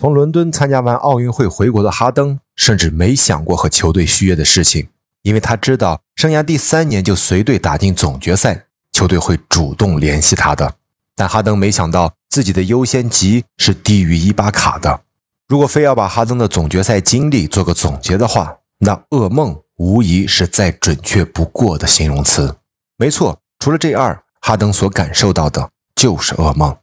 从伦敦参加完奥运会回国的哈登，甚至没想过和球队续约的事情，因为他知道生涯第三年就随队打进总决赛，球队会主动联系他的。但哈登没想到自己的优先级是低于伊巴卡的。如果非要把哈登的总决赛经历做个总结的话，那噩梦无疑是再准确不过的形容词。没错，除了这二，哈登所感受到的就是噩梦。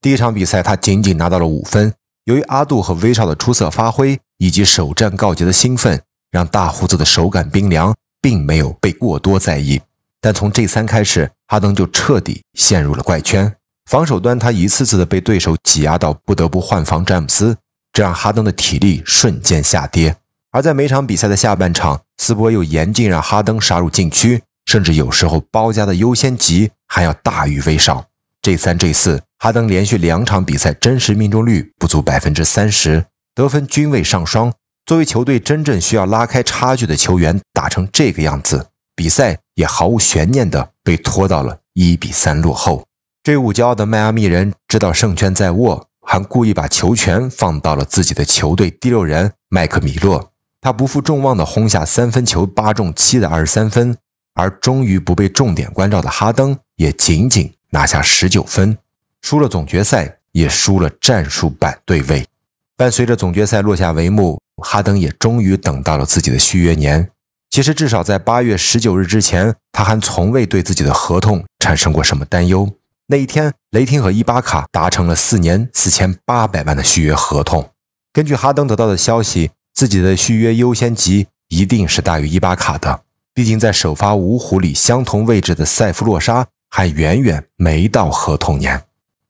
第一场比赛，他仅仅拿到了五分。由于阿杜和威少的出色发挥，以及首战告捷的兴奋，让大胡子的手感冰凉，并没有被过多在意。但从这三开始，哈登就彻底陷入了怪圈。防守端，他一次次的被对手挤压到不得不换防詹姆斯，这让哈登的体力瞬间下跌。而在每场比赛的下半场，斯波又严禁让哈登杀入禁区，甚至有时候包夹的优先级还要大于威少。G 三、G 四，哈登连续两场比赛真实命中率不足百分之三十，得分均未上双。作为球队真正需要拉开差距的球员，打成这个样子，比赛也毫无悬念的被拖到了一比三落后。这五骄傲的迈阿密人知道胜券在握，还故意把球权放到了自己的球队第六人麦克米勒。他不负众望的轰下三分球八中七的二十三分，而终于不被重点关照的哈登也仅仅。拿下十九分，输了总决赛，也输了战术板对位。伴随着总决赛落下帷幕，哈登也终于等到了自己的续约年。其实，至少在八月十九日之前，他还从未对自己的合同产生过什么担忧。那一天，雷霆和伊巴卡达成了四年四千八百万的续约合同。根据哈登得到的消息，自己的续约优先级一定是大于伊巴卡的，毕竟在首发五虎里，相同位置的塞夫洛沙。还远远没到合同年，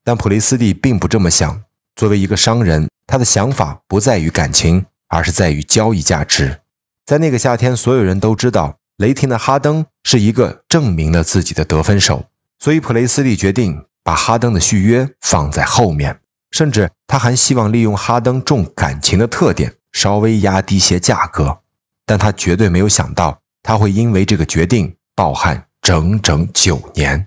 但普雷斯蒂并不这么想。作为一个商人，他的想法不在于感情，而是在于交易价值。在那个夏天，所有人都知道雷霆的哈登是一个证明了自己的得分手，所以普雷斯蒂决定把哈登的续约放在后面，甚至他还希望利用哈登重感情的特点，稍微压低些价格。但他绝对没有想到，他会因为这个决定抱憾整整九年。